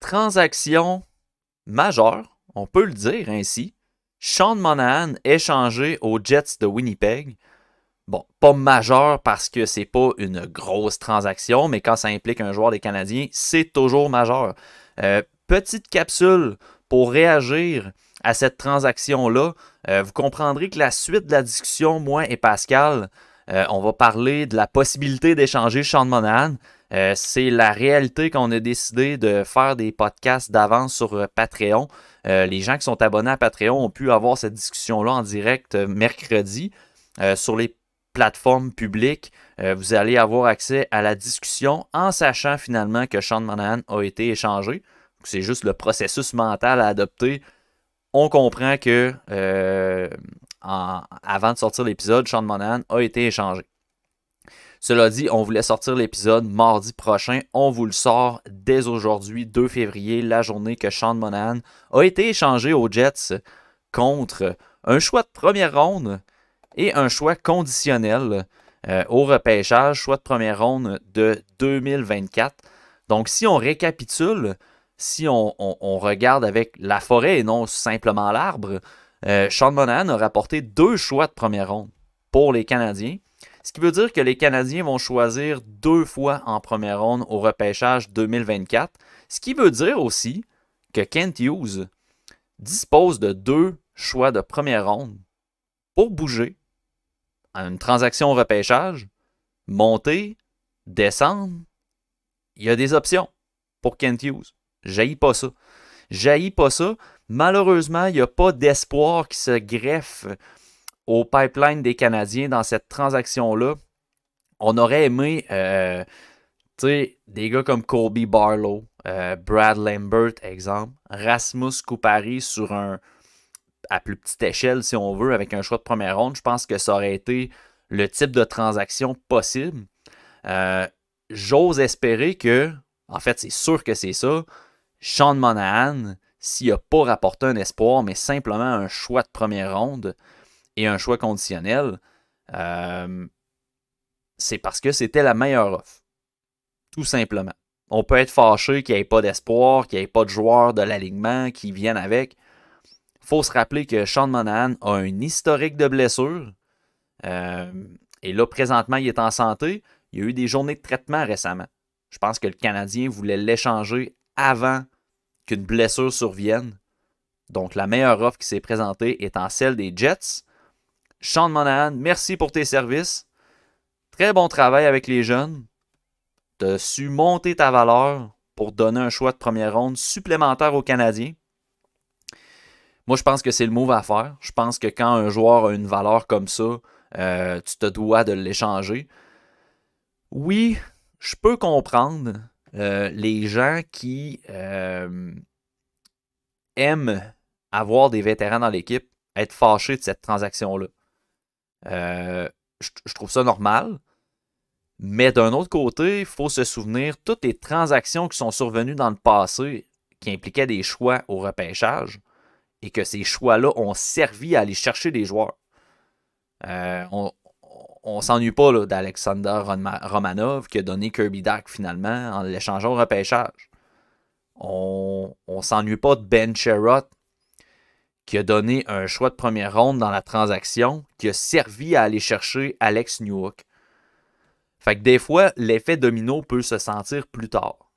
Transaction majeure, on peut le dire ainsi. Sean Monahan échangé aux Jets de Winnipeg. Bon, pas majeur parce que c'est pas une grosse transaction, mais quand ça implique un joueur des Canadiens, c'est toujours majeur. Euh, petite capsule pour réagir à cette transaction-là. Euh, vous comprendrez que la suite de la discussion, moi et Pascal, euh, on va parler de la possibilité d'échanger Sean Monahan. Euh, c'est la réalité qu'on a décidé de faire des podcasts d'avance sur euh, Patreon. Euh, les gens qui sont abonnés à Patreon ont pu avoir cette discussion-là en direct mercredi sur les plateformes publiques. vous allez avoir accès à la discussion en sachant finalement que Sean Monahan a été échangé. C'est juste le processus mental à adopter. On comprend que avant de sortir l'épisode, Sean Monahan a été échangé. Cela dit, on voulait sortir l'épisode mardi prochain. On vous le sort dès aujourd'hui, 2 février, la journée que Sean Monahan a été échangé aux Jets contre un choix de première ronde et un choix conditionnel euh, au repêchage, choix de première ronde de 2024. Donc, si on récapitule, si on, regarde avec la forêt et non simplement l'arbre, euh, Sean Monahan a rapporté deux choix de première ronde pour les Canadiens. Ce qui veut dire que les Canadiens vont choisir deux fois en première ronde au repêchage 2024. Ce qui veut dire aussi que Kent Hughes dispose de deux choix de première ronde pour bouger à une transaction au repêchage, monter, descendre. Il y a des options pour Kent Hughes. J'haïs pas ça. J'haïs pas ça. Malheureusement, il n'y a pas d'espoir qui se greffe au pipeline des Canadiens dans cette transaction-là. On aurait aimé euh, des gars comme Colby Barlow, euh, Brad Lambert, exemple, Rasmus Coupari sur un à plus petite échelle, si on veut, avec un choix de première ronde. Je pense que ça aurait été le type de transaction possible. Euh, j'ose espérer que, en fait, c'est sûr que c'est ça, Sean Monahan, s'il n'a pas rapporté un espoir, mais simplement un choix de première ronde, et un choix conditionnel, euh, c'est parce que c'était la meilleure offre. Tout simplement. On peut être fâché qu'il n'y ait pas d'espoir, qu'il n'y ait pas de joueurs de l'alignement qui viennent avec. Il faut se rappeler que Sean Monahan a un historique de blessures. Euh, et là, présentement, il est en santé. Il y a eu des journées de traitement récemment. Je pense que le Canadien voulait l'échanger avant qu'une blessure survienne. Donc, la meilleure offre qui s'est présentée étant celle des Jets de Monahan, merci pour tes services. Très bon travail avec les jeunes. Tu as su monter ta valeur pour donner un choix de première ronde supplémentaire aux Canadiens. Moi, je pense que c'est le move à faire. Je pense que quand un joueur a une valeur comme ça, euh, tu te dois de l'échanger. Oui, je peux comprendre euh, les gens qui euh, aiment avoir des vétérans dans l'équipe être fâchés de cette transaction-là. Euh, je, trouve ça normal. Mais d'un autre côté, il faut se souvenir toutes les transactions qui sont survenues dans le passé qui impliquaient des choix au repêchage et que ces choix-là ont servi à aller chercher des joueurs. Euh, on s'ennuie pas d'Alexander Romanov qui a donné Kirby Dack finalement en l'échangeant au repêchage. On ne s'ennuie pas de Ben Sherrott qui a donné un choix de première ronde dans la transaction qui a servi à aller chercher Alex Newhook. Fait que des fois, l'effet domino peut se sentir plus tard.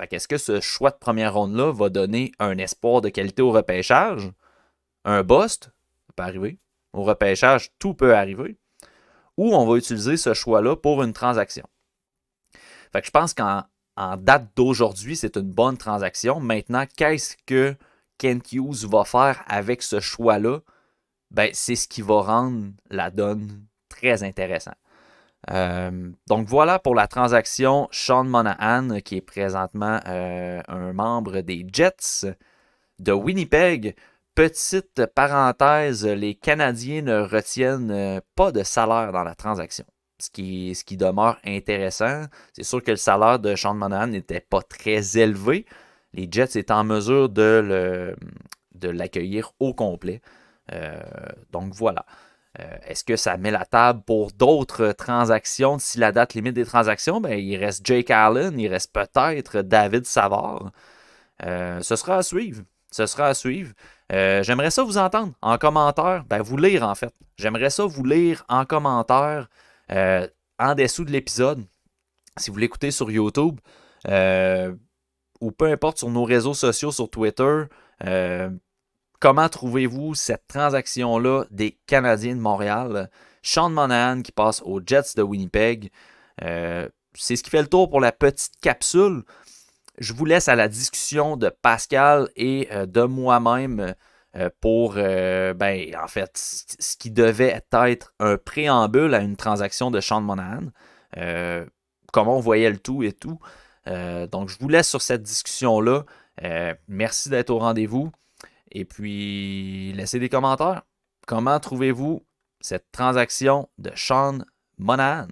Fait qu'est-ce que ce choix de première ronde-là va donner un espoir de qualité au repêchage? Un bust? Ça peut arriver. Au repêchage, tout peut arriver. Ou on va utiliser ce choix-là pour une transaction. Fait que je pense qu'en date d'aujourd'hui, c'est une bonne transaction. Maintenant, qu'est-ce que Hughes va faire avec ce choix-là, ben, c'est ce qui va rendre la donne très intéressante. Euh, donc voilà pour la transaction Sean Monahan, qui est présentement euh, un membre des Jets de Winnipeg. Petite parenthèse, les Canadiens ne retiennent euh, pas de salaire dans la transaction, ce qui, ce qui demeure intéressant. C'est sûr que le salaire de Sean Monahan n'était pas très élevé, les Jets étaient en mesure de l'accueillir de au complet. Euh, donc voilà. Euh, est-ce que ça met la table pour d'autres transactions si la date limite des transactions? Ben, il reste Jake Allen, il reste peut-être David Savard. Euh, ce sera à suivre. Ce sera à suivre. J'aimerais ça vous entendre en commentaire. Ben, vous lire en fait. J'aimerais ça vous lire en commentaire en dessous de l'épisode. Si vous l'écoutez sur YouTube ou peu importe sur nos réseaux sociaux, sur Twitter, euh, comment trouvez-vous cette transaction-là des Canadiens de Montréal? Sean Monahan qui passe aux Jets de Winnipeg. Euh, c'est ce qui fait le tour pour la petite capsule. Je vous laisse à la discussion de Pascal et euh, de moi-même pour, ben, en fait, ce qui devait être un préambule à une transaction de Sean Monahan. comment on voyait le tout et tout. Euh, donc, je vous laisse sur cette discussion-là. Euh, merci d'être au rendez-vous. Et puis, laissez des commentaires. Comment trouvez-vous cette transaction de Sean Monahan?